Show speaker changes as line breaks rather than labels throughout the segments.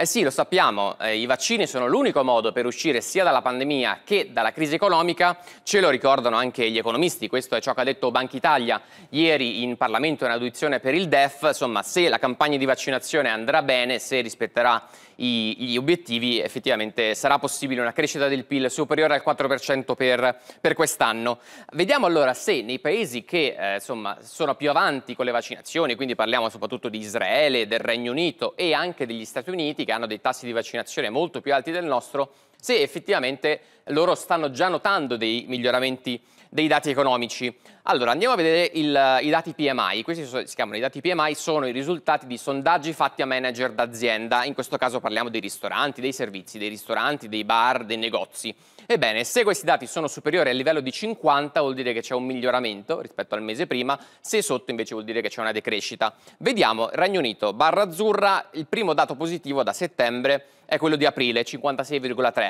Eh sì, lo sappiamo, eh, i vaccini sono l'unico modo per uscire sia dalla pandemia che dalla crisi economica, ce lo ricordano anche gli economisti, questo è ciò che ha detto Banca Italia ieri in Parlamento in audizione per il DEF, insomma se la campagna di vaccinazione andrà bene, se rispetterà i, gli obiettivi, effettivamente sarà possibile una crescita del PIL superiore al 4% per, per quest'anno. Vediamo allora se nei paesi che eh, insomma, sono più avanti con le vaccinazioni, quindi parliamo soprattutto di Israele, del Regno Unito e anche degli Stati Uniti, che hanno dei tassi di vaccinazione molto più alti del nostro se effettivamente loro stanno già notando dei miglioramenti dei dati economici. Allora, andiamo a vedere il, i dati PMI. Questi sono, si chiamano i dati PMI, sono i risultati di sondaggi fatti a manager d'azienda. In questo caso parliamo dei ristoranti, dei servizi, dei ristoranti, dei bar, dei negozi. Ebbene, se questi dati sono superiori al livello di 50 vuol dire che c'è un miglioramento rispetto al mese prima, se sotto invece vuol dire che c'è una decrescita. Vediamo, Regno Unito, barra azzurra, il primo dato positivo da settembre è quello di aprile, 56,3.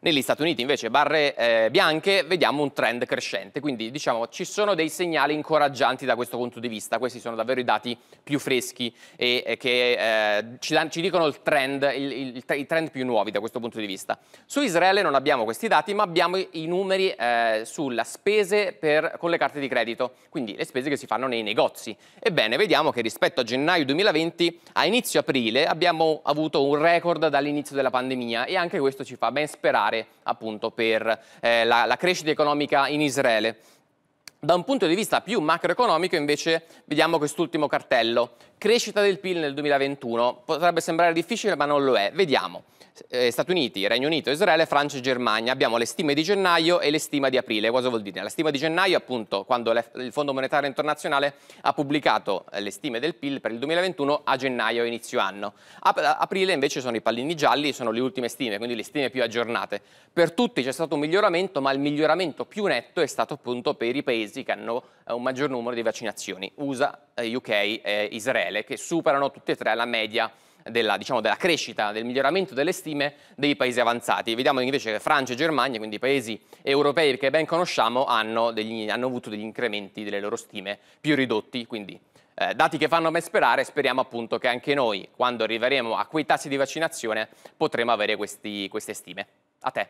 Negli Stati Uniti invece barre eh, bianche vediamo un trend crescente, quindi diciamo ci sono dei segnali incoraggianti da questo punto di vista, questi sono davvero i dati più freschi e, e che eh, ci, dan, ci, dicono il trend, il, il, i trend più nuovi da questo punto di vista. Su Israele non abbiamo questi dati ma abbiamo i numeri eh, sulle spese per, con le carte di credito, quindi le spese che si fanno nei negozi. Ebbene vediamo che rispetto a gennaio 2020 a inizio aprile abbiamo avuto un record dall'inizio della pandemia e anche questo ci fa ben sperare fare appunto per eh, la, la crescita economica in Israele. Da un punto di vista più macroeconomico invece vediamo quest'ultimo cartello Crescita del PIL nel 2021 potrebbe sembrare difficile ma non lo è, vediamo. Eh, Stati Uniti, Regno Unito, Israele, Francia e Germania. Abbiamo le stime di gennaio e le stime di aprile. Cosa vuol dire? La stima di gennaio, appunto, quando il Fondo Monetario Internazionale ha pubblicato eh, le stime del PIL per il 2021 a gennaio inizio anno. Ap eh, aprile invece sono i pallini gialli, sono le ultime stime, quindi le stime più aggiornate. Per tutti c'è stato un miglioramento, ma il miglioramento più netto è stato appunto per i paesi che hanno un maggior numero di vaccinazioni, USA, UK e Israele tutele che superano tutte e tre la media della, diciamo, della, crescita, del miglioramento delle stime dei paesi avanzati. Vediamo invece che Francia e Germania, quindi i paesi europei che ben conosciamo, hanno, degli, hanno avuto degli incrementi delle loro stime più ridotti, quindi eh, dati che fanno ben sperare, speriamo appunto che anche noi, quando arriveremo a quei tassi di vaccinazione, potremo avere questi, queste stime. A te.